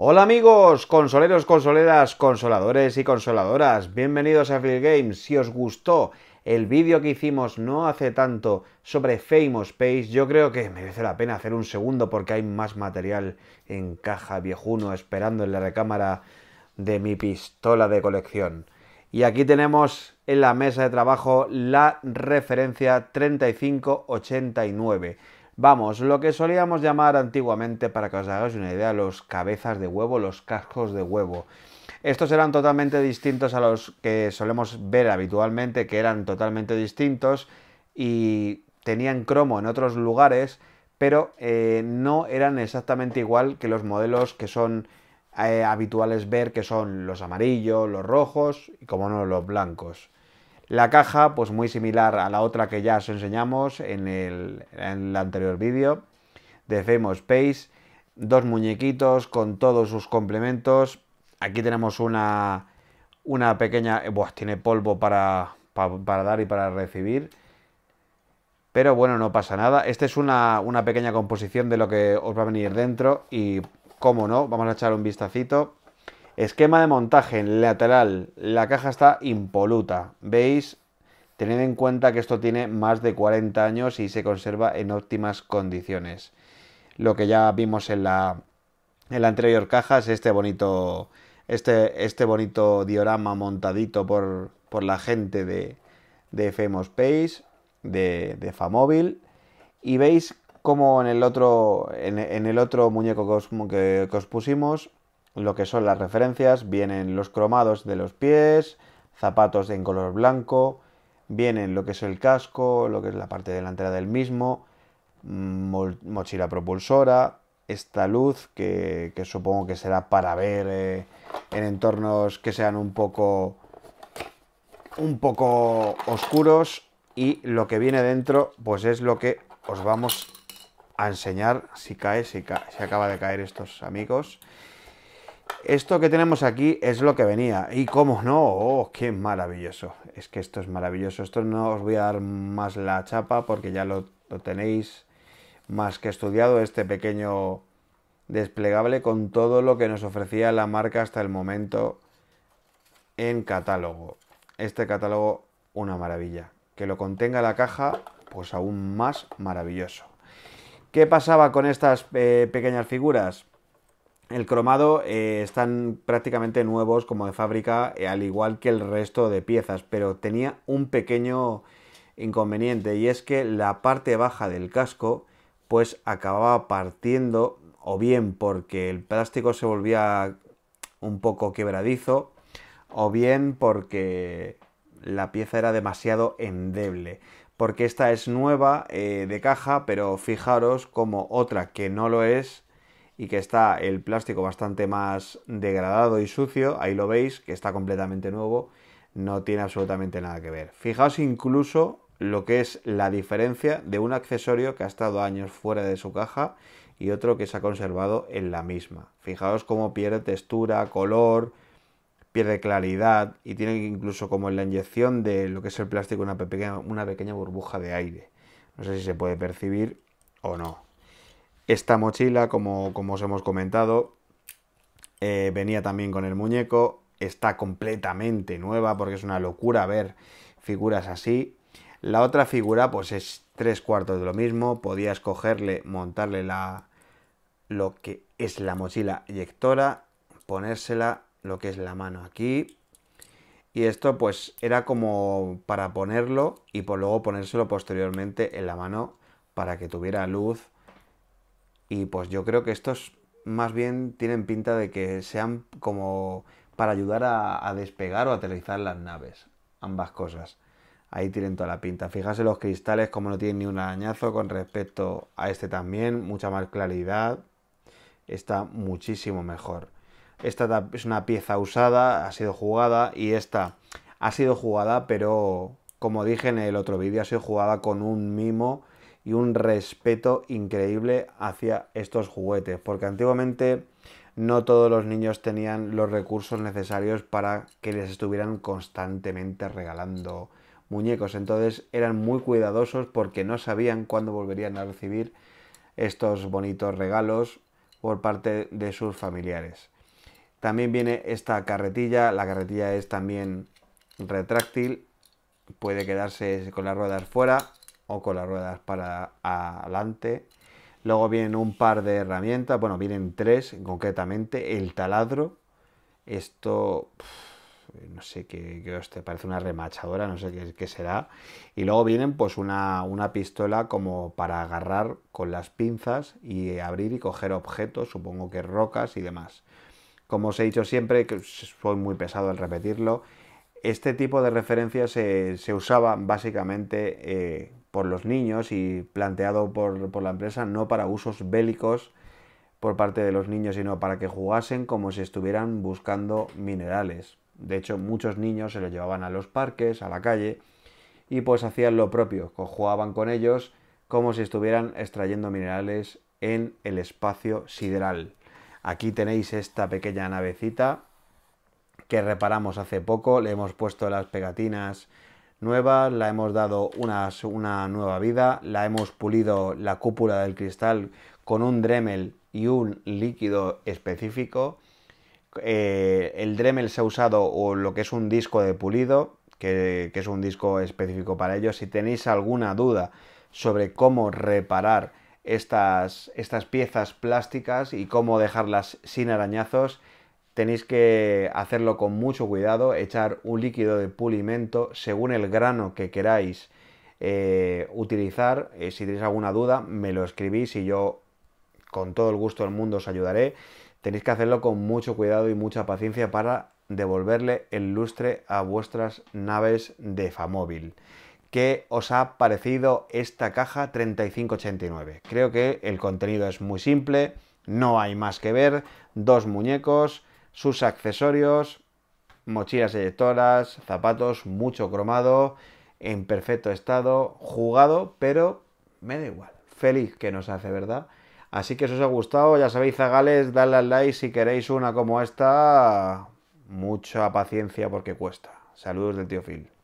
Hola amigos, consoleros, consoleras, consoladores y consoladoras, bienvenidos a Free Games. Si os gustó el vídeo que hicimos no hace tanto sobre Famous Pace, yo creo que merece la pena hacer un segundo porque hay más material en caja viejuno esperando en la recámara de mi pistola de colección. Y aquí tenemos en la mesa de trabajo la referencia 3589. Vamos, lo que solíamos llamar antiguamente, para que os hagáis una idea, los cabezas de huevo, los cascos de huevo. Estos eran totalmente distintos a los que solemos ver habitualmente, que eran totalmente distintos y tenían cromo en otros lugares, pero eh, no eran exactamente igual que los modelos que son eh, habituales ver, que son los amarillos, los rojos y, como no, los blancos. La caja, pues muy similar a la otra que ya os enseñamos en el, anterior vídeo de Famous Space. Dos muñequitos con todos sus complementos. Aquí tenemos una, una pequeña... Eh, buah, tiene polvo para, dar y para recibir. Pero bueno, no pasa nada. Esta es una, una, pequeña composición de lo que os va a venir dentro y, cómo no, vamos a echar un vistacito. Esquema de montaje lateral. La caja está impoluta. Veis, tened en cuenta que esto tiene más de 40 años y se conserva en óptimas condiciones. Lo que ya vimos en la, la anterior caja es este bonito, este, este bonito diorama montadito por, la gente de, de Famous de, de Famóvil. Y veis como en el otro, en, el otro muñeco que, que os pusimos lo que son las referencias, vienen los cromados de los pies, zapatos en color blanco, vienen lo que es el casco, lo que es la parte delantera del mismo, mm, mochila propulsora, esta luz que, supongo que será para ver eh, en entornos que sean un poco un poco oscuros y lo que viene dentro pues es lo que os vamos a enseñar si cae, si cae, si acaba de caer estos amigos. Esto que tenemos aquí es lo que venía. Y cómo no, oh, qué maravilloso. Es que esto es maravilloso. Esto no os voy a dar más la chapa porque ya lo, tenéis más que estudiado, este pequeño desplegable con todo lo que nos ofrecía la marca hasta el momento en catálogo. Este catálogo, una maravilla. Que lo contenga la caja, pues aún más maravilloso. ¿Qué pasaba con estas eh, pequeñas figuras? El cromado eh, están prácticamente nuevos como de fábrica, eh, al igual que el resto de piezas, pero tenía un pequeño inconveniente y es que la parte baja del casco pues acababa partiendo o bien porque el plástico se volvía un poco quebradizo o bien porque la pieza era demasiado endeble. Porque esta es nueva eh, de caja, pero fijaros como otra que no lo es, y que está el plástico bastante más degradado y sucio, ahí lo veis, que está completamente nuevo, no tiene absolutamente nada que ver. Fijaos incluso lo que es la diferencia de un accesorio que ha estado años fuera de su caja y otro que se ha conservado en la misma. Fijaos cómo pierde textura, color, pierde claridad y tiene incluso como en la inyección de lo que es el plástico una pequeña, una pequeña burbuja de aire. No sé si se puede percibir o no. Esta mochila, como, como os hemos comentado, eh, venía también con el muñeco, está completamente nueva porque es una locura ver figuras así. La otra figura pues es tres cuartos de lo mismo, Podía escogerle, montarle la, lo que es la mochila eyectora, ponérsela lo que es la mano aquí. Y esto pues era como para ponerlo y por luego ponérselo posteriormente en la mano para que tuviera luz y pues yo creo que estos más bien tienen pinta de que sean como para ayudar a, despegar o aterrizar las naves. Ambas cosas. Ahí tienen toda la pinta. Fíjase los cristales como no tienen ni un arañazo con respecto a este también. Mucha más claridad. Está muchísimo mejor. Esta es una pieza usada, ha sido jugada y esta ha sido jugada, pero como dije en el otro vídeo, ha sido jugada con un mimo y un respeto increíble hacia estos juguetes, porque antiguamente no todos los niños tenían los recursos necesarios para que les estuvieran constantemente regalando muñecos, entonces eran muy cuidadosos porque no sabían cuándo volverían a recibir estos bonitos regalos por parte de sus familiares. También viene esta carretilla, la carretilla es también retráctil, puede quedarse con las ruedas fuera o con las ruedas para adelante. Luego vienen un par de herramientas, bueno, vienen tres concretamente, el taladro. Esto, no sé qué, os te parece una remachadora, no sé qué, será. Y luego vienen pues una, pistola como para agarrar con las pinzas y abrir y coger objetos, supongo que rocas y demás. Como os he dicho siempre, que soy muy pesado al repetirlo, este tipo de referencias se, se básicamente eh, por los niños y planteado por, por la empresa no para usos bélicos por parte de los niños, sino para que jugasen como si estuvieran buscando minerales. De hecho, muchos niños se los llevaban a los parques, a la calle, y pues hacían lo propio, jugaban con ellos como si estuvieran extrayendo minerales en el espacio sideral. Aquí tenéis esta pequeña navecita que reparamos hace poco, le hemos puesto las pegatinas nueva, la hemos dado una, nueva vida, la hemos pulido la cúpula del cristal con un Dremel y un líquido específico. Eh, el Dremel se ha usado o lo que es un disco de pulido, que, es un disco específico para ello. Si tenéis alguna duda sobre cómo reparar estas piezas plásticas y cómo dejarlas sin arañazos, tenéis que hacerlo con mucho cuidado, echar un líquido de pulimento según el grano que queráis eh, utilizar. Eh, si tenéis alguna duda, me lo escribís y yo con todo el gusto del mundo os ayudaré. Tenéis que hacerlo con mucho cuidado y mucha paciencia para devolverle el lustre a vuestras naves de Famóvil. ¿Qué os ha parecido esta caja 3589? Creo que el contenido es muy simple, no hay más que ver, dos muñecos, sus accesorios, mochilas eyectoras, zapatos, mucho cromado, en perfecto estado, jugado, pero me da igual. Feliz que nos hace, ¿verdad? Así que si os ha gustado, ya sabéis, zagales, dadle al like si queréis una como esta. Mucha paciencia porque cuesta. Saludos del tío Phil.